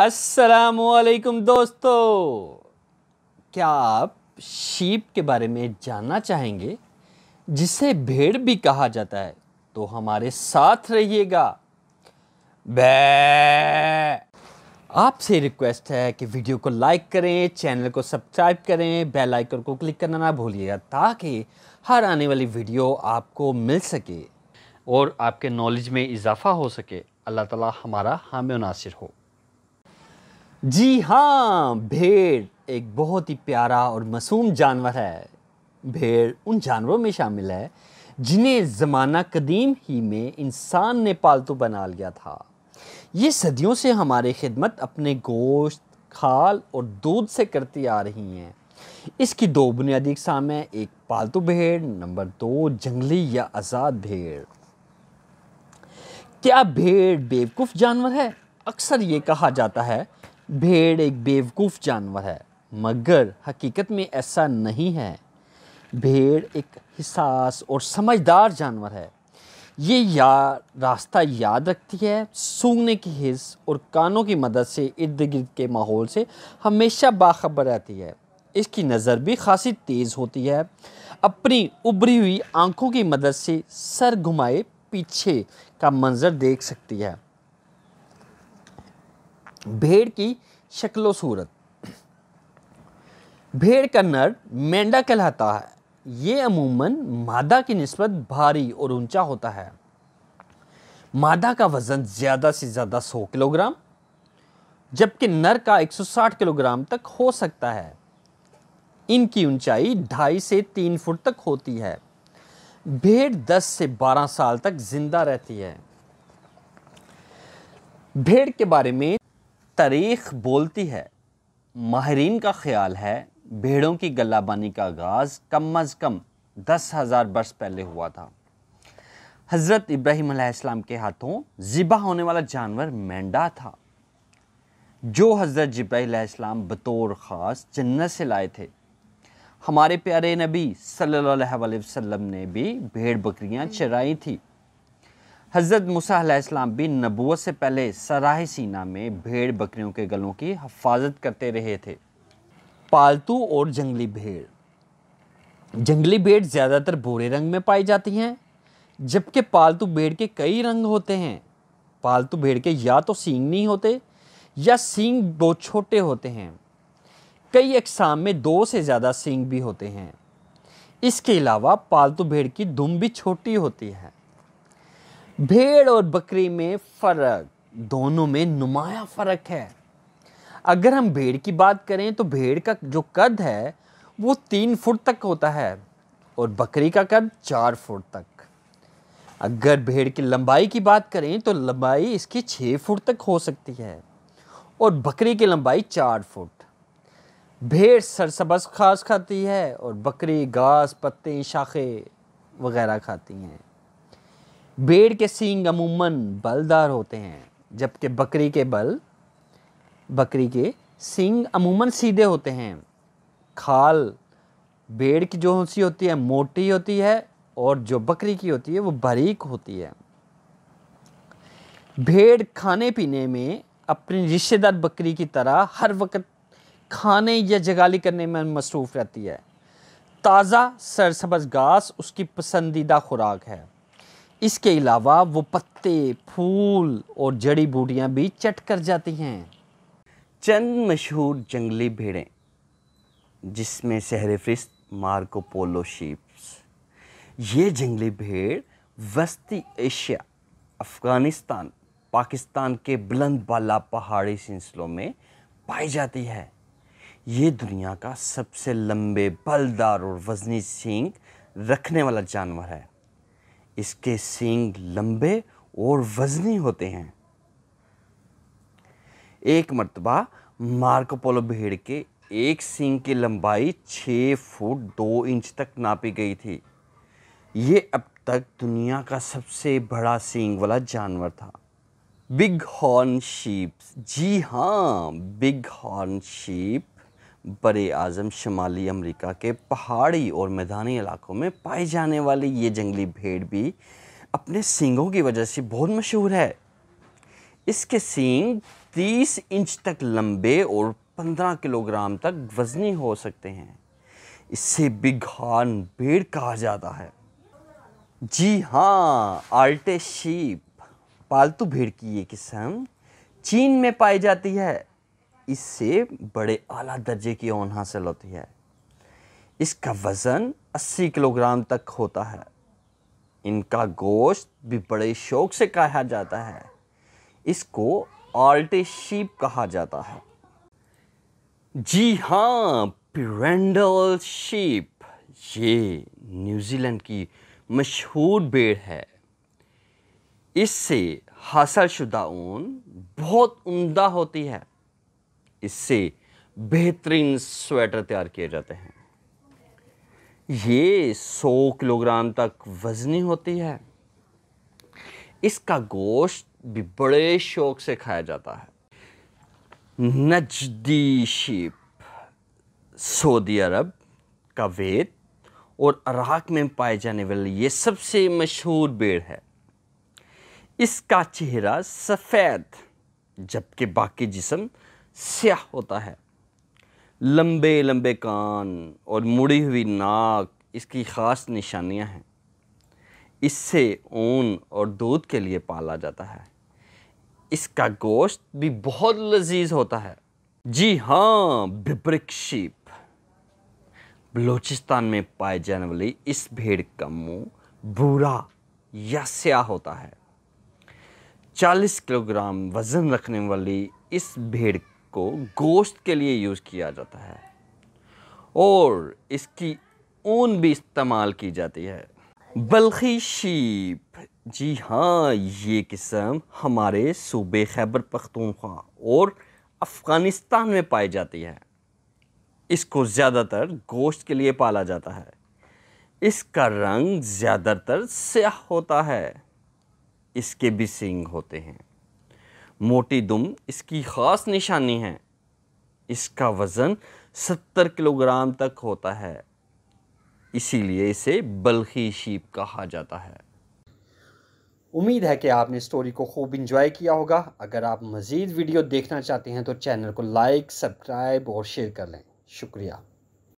असलकुम दोस्तों क्या आप शीप के बारे में जानना चाहेंगे जिसे भेड़ भी कहा जाता है तो हमारे साथ रहिएगा बै आपसे रिक्वेस्ट है कि वीडियो को लाइक करें चैनल को सब्सक्राइब करें बेल आइकन को क्लिक करना ना भूलिएगा ताकि हर आने वाली वीडियो आपको मिल सके और आपके नॉलेज में इजाफा हो सके अल्लाह ताला हमारा हामी नासिर हो जी हाँ भेड़ एक बहुत ही प्यारा और मासूम जानवर है भेड़ उन जानवरों में शामिल है जिन्हें ज़माना कदीम ही में इंसान ने पालतू बना लिया था ये सदियों से हमारी खिदमत अपने गोश्त खाल और दूध से करती आ रही हैं इसकी दो बुनियादी इकसाम हैं एक पालतू भेड़ नंबर दो जंगली या आज़ाद भेड़ क्या भेड़ बेवकूफ़ जानवर है अक्सर ये कहा जाता है भेड़ एक बेवकूफ़ जानवर है मगर हकीकत में ऐसा नहीं है भेड़ एक हिसास और समझदार जानवर है ये या रास्ता याद रखती है सूंघने की हिस्स और कानों की मदद से इर्द गिर्द के माहौल से हमेशा बाखबर रहती है इसकी नज़र भी खासी तेज़ होती है अपनी उभरी हुई आंखों की मदद से सर घुमाए पीछे का मंजर देख सकती है भेड़ की शक्लो सूरत भेड़ का नर मेंढा कहलाता है ये अमूमन मादा की नस्बत भारी और ऊंचा होता है मादा का वज़न ज़्यादा से ज़्यादा 100 किलोग्राम जबकि नर का 160 किलोग्राम तक हो सकता है इनकी ऊंचाई ढाई से तीन फुट तक होती है भेड़ दस से बारह साल तक ज़िंदा रहती है भेड़ के बारे में तारीख बोलती है माहरीन का ख्याल है भेड़ों की गलाबानी का आगाज़ कम अज़ कम दस हज़ार बरस पहले हुआ था हज़रत इब्राहिम अलैहिस्सलाम के हाथों ज़िबा होने वाला जानवर मेंढा था जो हज़रत जब्राईसम बतौर ख़ास जन्नत से लाए थे हमारे प्यारे नबी सल्लल्लाहु अलैहि वसल्लम ने भी भेड़ बकरियां हम्म। चराई थी हज़रत मूसा भी नबूत से पहले सराह सीना में भेड़ बकरियों के गलों की हफाजत करते रहे थे पालतू और जंगली भेड़ जंगली भेड़ ज़्यादातर भूरे रंग में पाई जाती हैं जबकि पालतू भेड़ के कई रंग होते हैं पालतू भेड़ के या तो सींग नहीं होते या सींग बहुत छोटे होते हैं कई अकसाम में दो से ज़्यादा सींग भी होते हैं इसके अलावा पालतू भेड़ की दुम भी छोटी होती है भेड़ और बकरी में फ़र्क दोनों में नुमाया फ़र्क है अगर हम भेड़ की बात करें तो भेड़ का जो कद है वो तीन फुट तक होता है और बकरी का कद चार फुट तक अगर भेड़ की लंबाई की बात करें तो लंबाई इसकी छः फुट तक हो सकती है और बकरी की लंबाई चार फुट भेड़ सरसबस ख़ास खाती है और बकरी घास पत्ते शाखे वगैरह खाती हैं भेड़ के सींग अमूमन बलदार होते हैं जबकि बकरी के बल बकरी के सींग अमूमन सीधे होते हैं खाल भेड़ की जो सी होती है मोटी होती है और जो बकरी की होती है वो बारीक होती है भेड़ खाने पीने में अपनी रिश्तेदार बकरी की तरह हर वक्त खाने या जगाली करने में मसरूफ़ रहती है ताज़ा सरसब्ज घास उसकी पसंदीदा खुराक है इसके अलावा वो पत्ते फूल और जड़ी बूटियाँ भी चट कर जाती हैं चंद मशहूर जंगली भेड़ें जिसमें सहरफरिस्त मार्को पोलो शीप्स ये जंगली भेड़ वस्ती एशिया अफ़गानिस्तान पाकिस्तान के बुलंद बाला पहाड़ी सिलसिलों में पाई जाती है ये दुनिया का सबसे लंबे बलदार और वजनी सींग रखने वाला जानवर है इसके सींग लंबे और वजनी होते हैं एक मरतबा मार्कोपोलो भेड़ के एक सींग की लंबाई छः फुट दो इंच तक नापी गई थी ये अब तक दुनिया का सबसे बड़ा सींग वाला जानवर था बिग हॉर्न शीप जी हाँ बिग हॉर्न शीप बड़े आजम शमाली अमेरिका के पहाड़ी और मैदानी इलाकों में पाए जाने वाली ये जंगली भेड़ भी अपने सींगों की वजह से बहुत मशहूर है इसके सींग 30 इंच तक लंबे और 15 किलोग्राम तक वजनी हो सकते हैं इससे बिघान भेड़ कहा जाता है जी हाँ आल्टे शीप पालतू भेड़ की ये किस्म चीन में पाई जाती है इससे बड़े आला दर्जे की ओन हासिल होती है इसका वज़न 80 किलोग्राम तक होता है इनका गोश्त भी बड़े शौक से खाया जाता है इसको आल्टे शीप कहा जाता है जी हाँ पिरेंडल शीप ये न्यूजीलैंड की मशहूर भेड़ है इससे हासिल शुदा ऊन बहुत उम्दा होती है इससे बेहतरीन स्वेटर तैयार किए जाते हैं ये 100 किलोग्राम तक वजनी होती है इसका गोश्त भी बड़े शौक से खाया जाता है नजदी शिप सऊदी अरब का वेद और अराक में पाए जाने वाली ये सबसे मशहूर बेड़ है इसका चेहरा सफ़ेद जबकि बाकी जिसम स्याह होता है लंबे लंबे कान और मुड़ी हुई नाक इसकी ख़ास निशानियां हैं इससे ऊन और दूध के लिए पाला जाता है इसका गोश्त भी बहुत लजीज होता है जी हाँ बिब्रिक शीप बलूचिस्तान में पाए जाने वाली इस भेड़ का मुंह भूरा या स्याह होता है 40 किलोग्राम वज़न रखने वाली इस भेड़ को गोश्त के लिए यूज़ किया जाता है और इसकी ऊन भी इस्तेमाल की जाती है बल्खी शीप जी हाँ ये किस्म हमारे सूबे खैबर पख्तूनख्वा और अफ़गानिस्तान में पाई जाती है इसको ज़्यादातर गोश्त के लिए पाला जाता है इसका रंग ज़्यादातर स्याह होता है इसके भी सिंग होते हैं मोटी दुम इसकी ख़ास निशानी है इसका वज़न सत्तर किलोग्राम तक होता है इसीलिए इसे बल्खी शीप कहा जाता है उम्मीद है कि आपने स्टोरी को खूब इंजॉय किया होगा अगर आप मज़ीद वीडियो देखना चाहते हैं तो चैनल को लाइक सब्सक्राइब और शेयर कर लें शुक्रिया